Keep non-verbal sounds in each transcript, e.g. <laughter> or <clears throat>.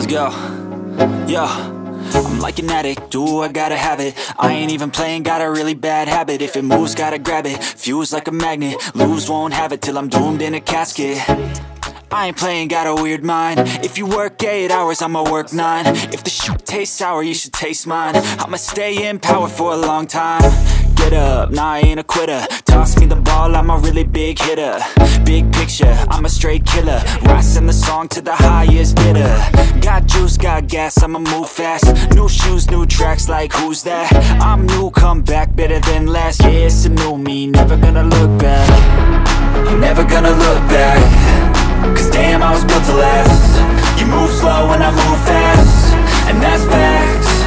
Let's go. yo. I'm like an addict, do I gotta have it I ain't even playing, got a really bad habit If it moves, gotta grab it, fuse like a magnet Lose, won't have it till I'm doomed in a casket I ain't playing, got a weird mind If you work 8 hours, I'ma work 9 If the shoot tastes sour, you should taste mine I'ma stay in power for a long time up, nah I ain't a quitter Toss me the ball, I'm a really big hitter Big picture, I'm a straight killer Rising the song to the highest bidder Got juice, got gas, I'ma move fast New shoes, new tracks, like who's that? I'm new, come back, better than last Yeah, it's a new me, never gonna look back I'm never gonna look back Cause damn, I was built to last You move slow and I move fast And that's facts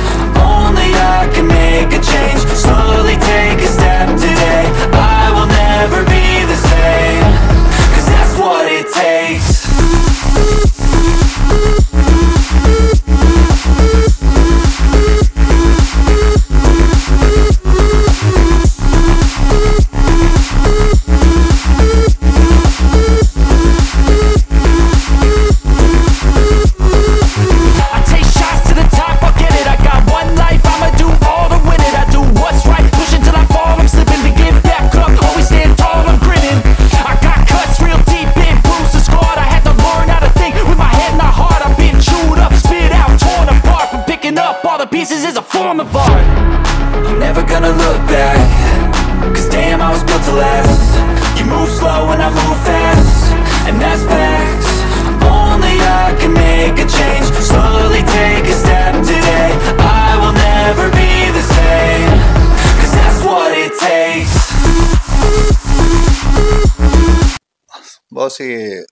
पास ये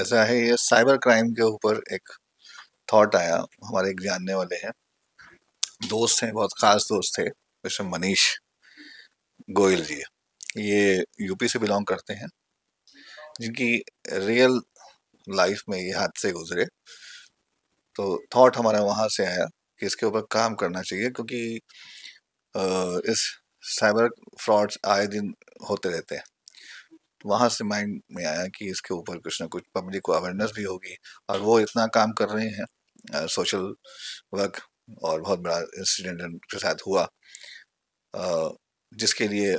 ऐसा है ये cyber crime के ऊपर एक thought आया हमारे एक जानने वाले हैं दोस्त हैं बहुत ख़ास दोस्त थे मिस्टर मनीष गोयल जी ये यूपी से बिलोंग करते हैं जिनकी रियल लाइफ में ये हादसे गुजरे तो थॉट हमारा वहाँ से आया कि इसके ऊपर काम करना चाहिए क्योंकि इस साइबर फ्रॉड्स आए दिन होते रहते हैं तो वहाँ से माइंड में आया कि इसके ऊपर कुछ ना कुछ पब्लिक को अवेयरनेस भी होगी और वो इतना काम कर रहे हैं सोशल वर्क और बहुत बड़ा इंसिडेंट उनके साथ हुआ जिसके लिए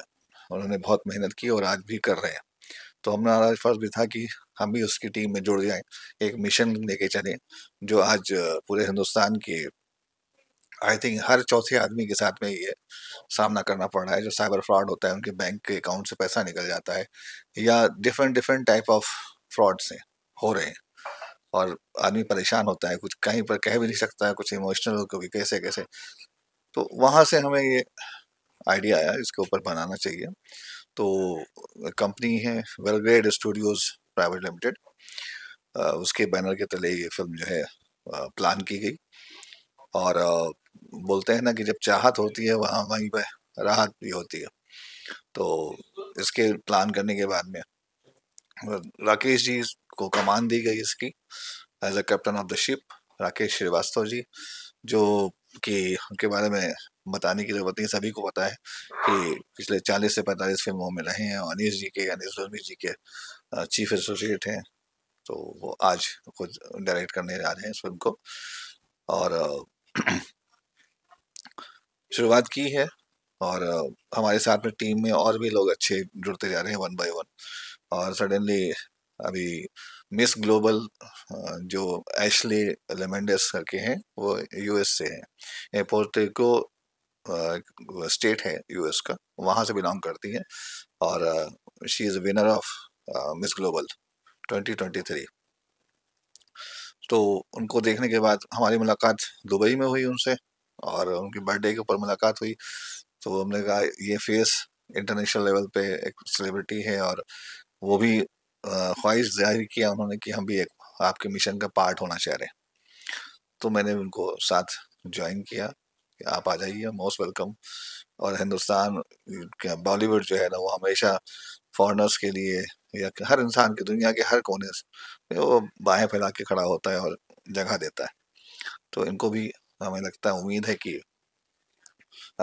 उन्होंने बहुत मेहनत की और आज भी कर रहे हैं तो हमारा फर्ज भी था कि हम भी उसकी टीम में जुड़ जाएं एक मिशन लेके चलें जो आज पूरे हिंदुस्तान के आई थिंक हर चौथे आदमी के साथ में ये सामना करना पड़ रहा है जो साइबर फ्रॉड होता है उनके बैंक के अकाउंट से पैसा निकल जाता है या different different type of fraud से हो रहे हैं और आदमी परेशान होता है कुछ कहीं पर कह भी नहीं सकता है कुछ इमोशनल हो क्योंकि कैसे कैसे तो वहाँ से हमें ये आइडिया आया इसके ऊपर बनाना चाहिए तो कंपनी है वेलग्रेड स्टूडियोज़ प्राइवेट लिमिटेड उसके बैनर के तले ये फिल्म जो है प्लान की गई और बोलते हैं ना कि जब चाहत होती है वहाँ वहीं पर राहत भी होती है तो इसके प्लान करने के बाद में राकेश जी को कमान दी गई इसकी as a captain of the ship Rakesh Shrivastava ji जो कि उनके बारे में बताने की ज़रूरत नहीं सभी को पता है कि पिछले 40 से 45 फिल्मों में रहे हैं अनिस जी के अनिस जोमी जी के चीफ एसोसिएट हैं तो वो आज खुद डायरेक्ट करने जा रहे हैं इस फिल्म को और <clears throat> शुरुआत की है और हमारे साथ में टीम में और भी लोग अच्छे जुड़ते जा रहे हैं वन बाय वन और सडनली अभी मिस ग्लोबल जो एशली लेमेंडस करके हैं वो यूएस से हैं पोर्टिको स्टेट है यूएस का वहाँ से बिलोंग करती हैं और she is winner of Miss Global 2023 तो उनको देखने के बाद हमारी मुलाकात दुबई में हुई उनसे और उनकी बर्थडे के ऊपर मुलाकात हुई तो हमने कहा ये फेस इंटरनेशनल लेवल पे एक सेलिब्रिटी है और वो भी ख्वाहिश जाहिर किया उन्होंने कि हम भी एक आपके मिशन का पार्ट होना चाह रहे तो मैंने उनको साथ ज्वाइन किया कि आप आ जाइए मोस्ट वेलकम और हिंदुस्तान बॉलीवुड जो है ना वो हमेशा फॉरनर्स के लिए या हर इंसान की दुनिया के हर कोने से वो बाहें फैला के खड़ा होता है और जगह देता है तो इनको भी हमें लगता है उम्मीद है कि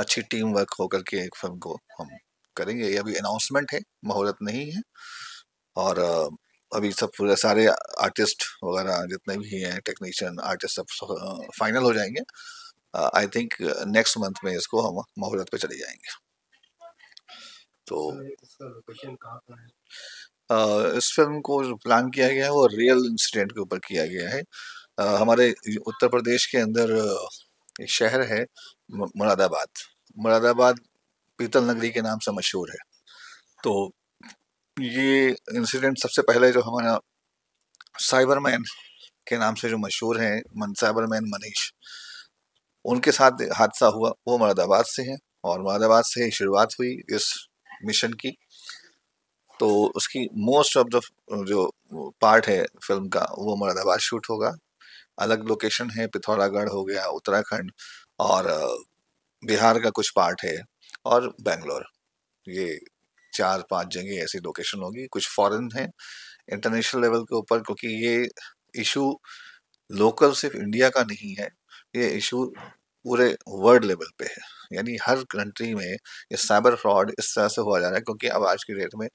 अच्छी टीम वर्क होकर के एक फिल्म को हम करेंगे ये अभी अनाउंसमेंट है मुहूर्त नहीं है और अभी सब पूरे सारे आर्टिस्ट वगैरह जितने भी हैं टेक्नीशियन आर्टिस्ट सब फाइनल हो जाएंगे आई थिंक नेक्स्ट मंथ में इसको हम मुहूर्त पे चले जाएंगे तो इस फिल्म को जो प्लान किया गया है वो रियल इंसिडेंट के ऊपर किया गया है हमारे उत्तर प्रदेश के अंदर एक शहर है मुरादाबाद मुरादाबाद पीतल नगरी के नाम से मशहूर है तो ये इंसिडेंट सबसे पहले जो हमारा साइबरमैन के नाम से जो मशहूर हैं मन साइबरमैन मनीष उनके साथ हादसा हुआ वो मुरादाबाद से हैं और मुरादाबाद से शुरुआत हुई इस मिशन की तो उसकी मोस्ट ऑफ द जो पार्ट है फिल्म का वो मुरादाबाद शूट होगा अलग लोकेशन है पिथौरागढ़ हो गया उत्तराखंड और बिहार का कुछ पार्ट है और बेंगलोर ये चार पांच जगह ऐसी लोकेशन होगी कुछ फॉरेन हैं इंटरनेशनल लेवल के ऊपर क्योंकि ये इशू लोकल सिर्फ इंडिया का नहीं है ये इशू पूरे वर्ल्ड लेवल पे है यानी हर कंट्री में ये साइबर फ्रॉड इस तरह से हुआ जा रहा है क्योंकि अब आज की डेट में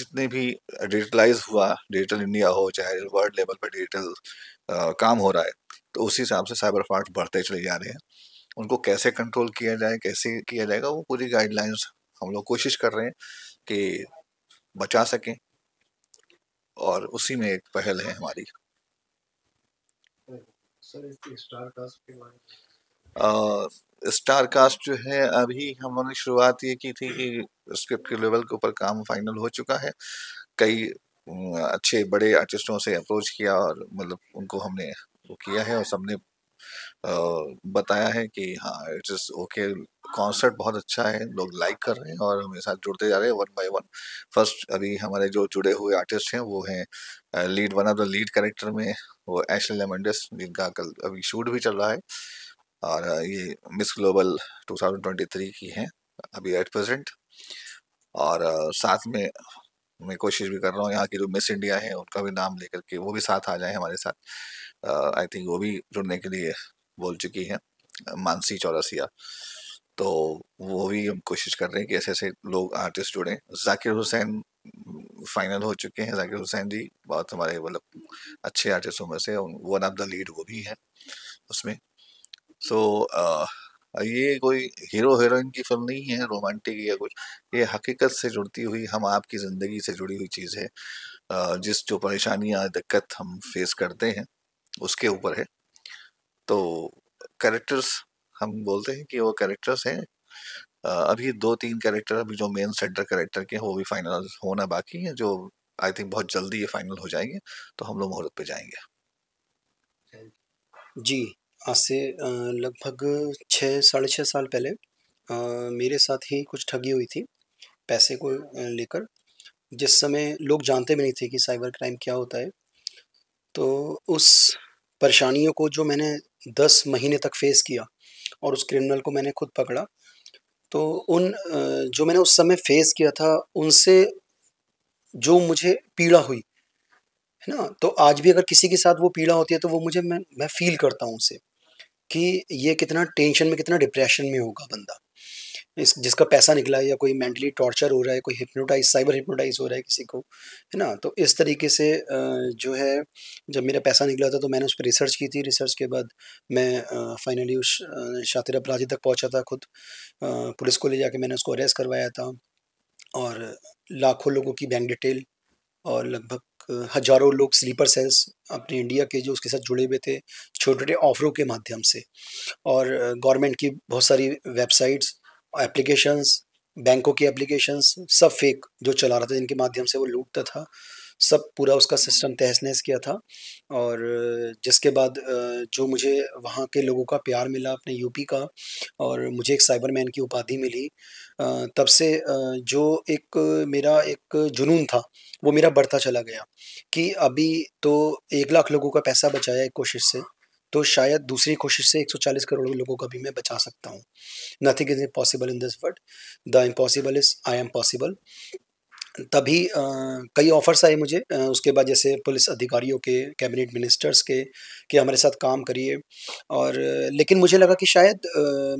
जितने भी डिजिटलाइज हुआ डिजिटल इंडिया हो चाहे वर्ल्ड लेवल पर डिजिटल काम हो रहा है तो उसी हिसाब से साइबर फ्रॉड बढ़ते चले जा रहे हैं उनको कैसे कंट्रोल किया जाए कैसे किया जाएगा वो पूरी गाइडलाइंस हम लोग कोशिश कर रहे हैं कि बचा सकें और उसी में एक पहल है हमारी सर इसकी स्टार कास्ट के बारे में स्टार कास्ट जो है अभी हमने शुरुआत ये की थी कि स्क्रिप्ट के लेवल के ऊपर काम फाइनल हो चुका है कई अच्छे बड़े आर्टिस्टों से अप्रोच किया और मतलब उनको हमने वो किया है और सबने बताया है कि हाँ इट्स इज ओके कॉन्सर्ट बहुत अच्छा है लोग लाइक कर रहे हैं और हमारे साथ जुड़ते जा रहे हैं वन बाय वन फर्स्ट अभी हमारे जो जुड़े हुए आर्टिस्ट हैं वो हैं lead one of the lead character में वो एशल लेमेंडस जिनका कल अभी शूट भी चल रहा है और ये मिस ग्लोबल 2023 की हैं अभी एट प्रेजेंट और साथ में मैं कोशिश भी कर रहा हूँ यहाँ की जो मिस इंडिया है उनका भी नाम लेकर के वो भी साथ आ जाए हमारे साथ आई थिंक वो भी जुड़ने के लिए बोल चुकी हैं मानसी चौरसिया तो वो भी हम कोशिश कर रहे हैं कि ऐसे ऐसे लोग आर्टिस्ट जुड़े जाकिर हुसैन फाइनल हो चुके हैं जाकिर हुसैन जी बहुत हमारे मतलब अच्छे आर्टिस्टों में से वन ऑफ द लीड वो भी हैं उसमें सो so, ये कोई हीरो हीरोइन की फिल्म नहीं है रोमांटिक या कुछ ये हकीकत से जुड़ती हुई हम आपकी ज़िंदगी से जुड़ी हुई चीज़ है जिस जो परेशानियाँ दिक्कत हम फेस करते हैं उसके ऊपर है तो कैरेक्टर्स हम बोलते हैं कि वो कैरेक्टर्स हैं अभी दो तीन कैरेक्टर अभी जो मेन सेंटर कैरेक्टर के हैं वो भी फाइनल होना बाकी है जो आई थिंक बहुत जल्दी ये फाइनल हो जाएंगे तो हम लोग मुहूर्त पे जाएंगे जी आज से लगभग छः साढ़े छः साल पहले मेरे साथ ही कुछ ठगी हुई थी पैसे को लेकर जिस समय लोग जानते भी नहीं थे कि साइबर क्राइम क्या होता है तो उस परेशानियों को जो मैंने दस महीने तक फेस किया और उस क्रिमिनल को मैंने खुद पकड़ा तो उन जो मैंने उस समय फेस किया था उनसे जो मुझे पीड़ा हुई है ना तो आज भी अगर किसी के साथ वो पीड़ा होती है तो वो मुझे मैं मैं फील करता हूँ उसे कि ये कितना टेंशन में कितना डिप्रेशन में होगा बंदा इस जिसका पैसा निकला है या कोई मेंटली टॉर्चर हो रहा है कोई हिप्नोटाइज साइबर हिप्नोटाइज हो रहा है किसी को है ना तो इस तरीके से जो है जब मेरा पैसा निकला था तो मैंने उस पर रिसर्च की थी रिसर्च के बाद मैं फाइनली उस शातिर अपराधी तक पहुंचा था खुद पुलिस को ले जाके मैंने उसको अरेस्ट करवाया था और लाखों लोगों की बैंक डिटेल और लगभग हजारों लोग स्लीपर सेंस अपने इंडिया के जो उसके साथ जुड़े हुए थे छोटे छोटे ऑफरों के माध्यम से और गवर्नमेंट की बहुत सारी वेबसाइट्स एप्लीकेशंस बैंकों की एप्लीकेशंस सब फेक जो चला रहा था जिनके माध्यम से वो लूटता था सब पूरा उसका सिस्टम तहस नहस किया था और जिसके बाद जो मुझे वहाँ के लोगों का प्यार मिला अपने यूपी का और मुझे एक साइबर मैन की उपाधि मिली तब से जो एक मेरा एक जुनून था वो मेरा बढ़ता चला गया कि अभी तो एक लाख लोगों का पैसा बचाया एक कोशिश से तो शायद दूसरी कोशिश से 140 करोड़ लोगों का भी मैं बचा सकता हूँ nothing is impossible in this world the impossible is I am possible तभी कई ऑफ़र्स आए मुझे उसके बाद जैसे पुलिस अधिकारियों के कैबिनेट मिनिस्टर्स के कि हमारे साथ काम करिए और लेकिन मुझे लगा कि शायद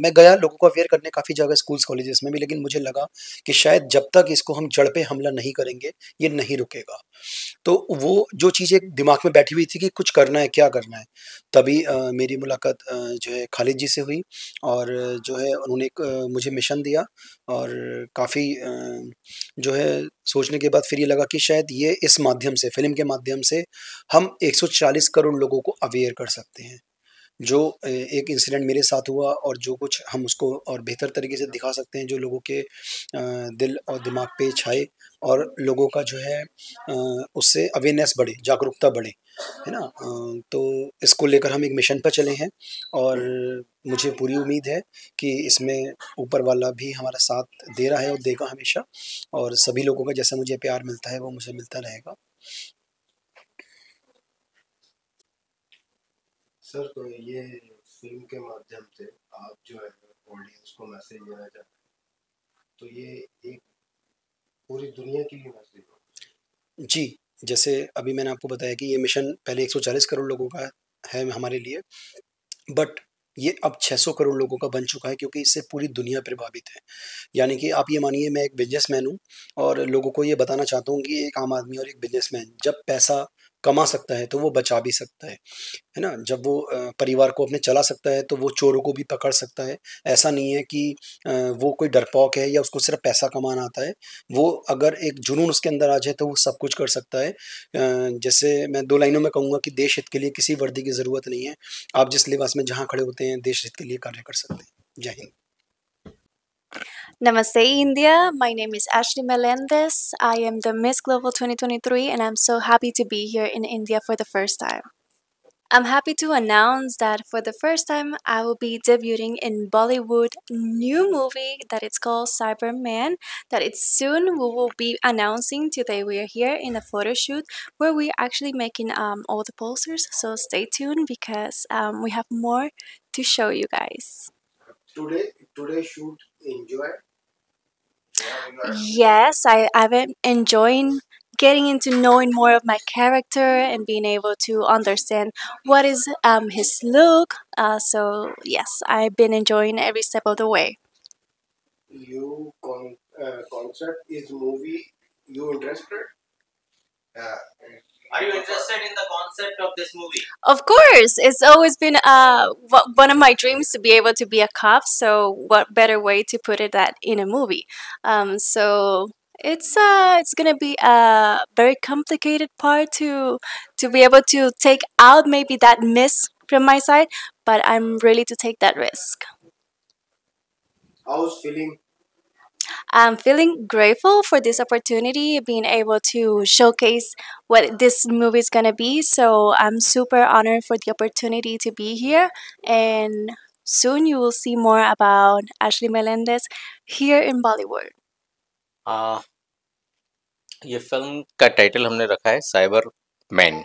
मैं गया लोगों को अवेयर करने काफ़ी जगह स्कूल्स कॉलेजेस में भी लेकिन मुझे लगा कि शायद जब तक इसको हम जड़ पे हमला नहीं करेंगे ये नहीं रुकेगा तो वो जो चीज़ एक दिमाग में बैठी हुई थी कि कुछ करना है क्या करना है तभी आ, मेरी मुलाकात जो है खालिद जी से हुई और जो है उन्होंने एक, मुझे मिशन दिया और काफ़ी जो है सोचने के बाद फिर ये लगा कि शायद ये इस माध्यम से फिल्म के माध्यम से हम 140 करोड़ लोगों को अवेयर कर सकते हैं जो एक इंसिडेंट मेरे साथ हुआ और जो कुछ हम उसको और बेहतर तरीके से दिखा सकते हैं जो लोगों के दिल और दिमाग पे छाए और लोगों का जो है उससे अवेयरनेस बढ़े जागरूकता बढ़े है ना तो इसको लेकर हम एक मिशन पर चले हैं और मुझे पूरी उम्मीद है कि इसमें ऊपर वाला भी हमारा साथ दे रहा है और देगा हमेशा और सभी लोगों का जैसा मुझे प्यार मिलता है वो मुझे मिलता रहेगा सर तो ये फिल्म के माध्यम से आप जो है ऑडियंस को मैसेज देना चाहते हैं तो ये एक पूरी दुनिया के लिए मैसेज हो जी जैसे अभी मैंने आपको बताया कि ये मिशन पहले 140 करोड़ लोगों का है हमारे लिए बट ये अब 600 करोड़ लोगों का बन चुका है क्योंकि इससे पूरी दुनिया प्रभावित है यानी कि आप ये मानिए मैं एक बिजनेसमैन हूँ और लोगों को ये बताना चाहता हूँ कि एक आम आदमी और एक बिजनेसमैन जब पैसा कमा सकता है तो वो बचा भी सकता है है ना जब वो परिवार को अपने चला सकता है तो वो चोरों को भी पकड़ सकता है ऐसा नहीं है कि वो कोई डरपोक है या उसको सिर्फ पैसा कमाना आता है वो अगर एक जुनून उसके अंदर आ जाए तो वो सब कुछ कर सकता है जैसे मैं दो लाइनों में कहूँगा कि देश हित के लिए किसी वर्दी की ज़रूरत नहीं है आप जिस लिबास में जहाँ खड़े होते हैं देश हित के लिए कार्य कर सकते हैं जय Hind Namaste, India. My name is Ashley Melendez. I am the Miss Global 2023, and I'm so happy to be here in India for the first time. I'm happy to announce that for the first time, I will be debuting in Bollywood new movie that it's called Cyberman. That it's soon we will be announcing today. We are here in a photo shoot where we're actually making um, all the posters. So stay tuned because um, we have more to show you guys. Today, today shoot enjoy? Yes, I, I've been enjoying getting into knowing more of my character and being able to understand what is um, his look. Uh, so, yes, I've been enjoying every step of the way. You con- uh, concept is movie you interested? Yeah. Uh, are you interested in the concept of this movie? Of course, it's always been uh, one of my dreams to be able to be a cop. So, what better way to put it that in a movie? Um, so it's uh, it's gonna be a very complicated part to to be able to take out maybe that miss from my side, but I'm ready to take that risk. feeling I'm feeling grateful for this opportunity, being able to showcase what this movie is going to be. So I'm super honored for the opportunity to be here. And soon you will see more about Ashley Melendez here in Bollywood. Uh, ये film's title title हमने रखा है cyber man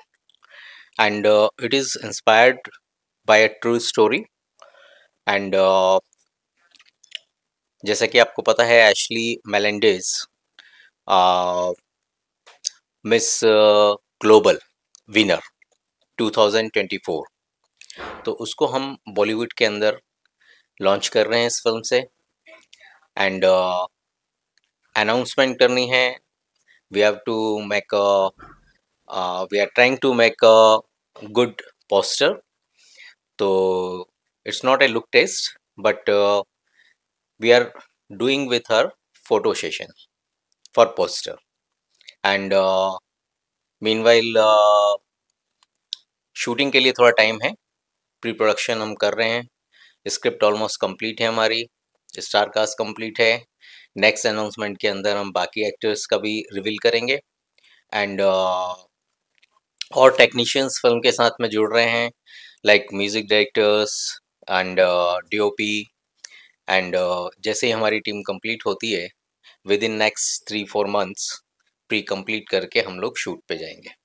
and it is inspired by a true जैसा कि आपको पता है Ashley Melendez Miss Global winner 2024 तो उसको हम बॉलीवुड के अंदर लॉन्च कर रहे हैं इस फिल्म से एंड अनाउंसमेंट करनी है we have to make we are trying to make a good poster तो it's not a look test but we are doing with her photo session for poster and uh, meanwhile uh, shooting के लिए थोड़ा time है pre production हम कर रहे हैं script almost complete है हमारी स्टार कास्ट कंप्लीट है नेक्स्ट अनाउंसमेंट के अंदर हम बाकी एक्टर्स का भी रिवील करेंगे एंड uh, और टेक्नीशियंस फिल्म के साथ में जुड़ रहे हैं like music directors and DOP and uh, जैसे ही हमारी टीम कंप्लीट होती है within next three four months pre complete करके हम लोग शूट पे जाएंगे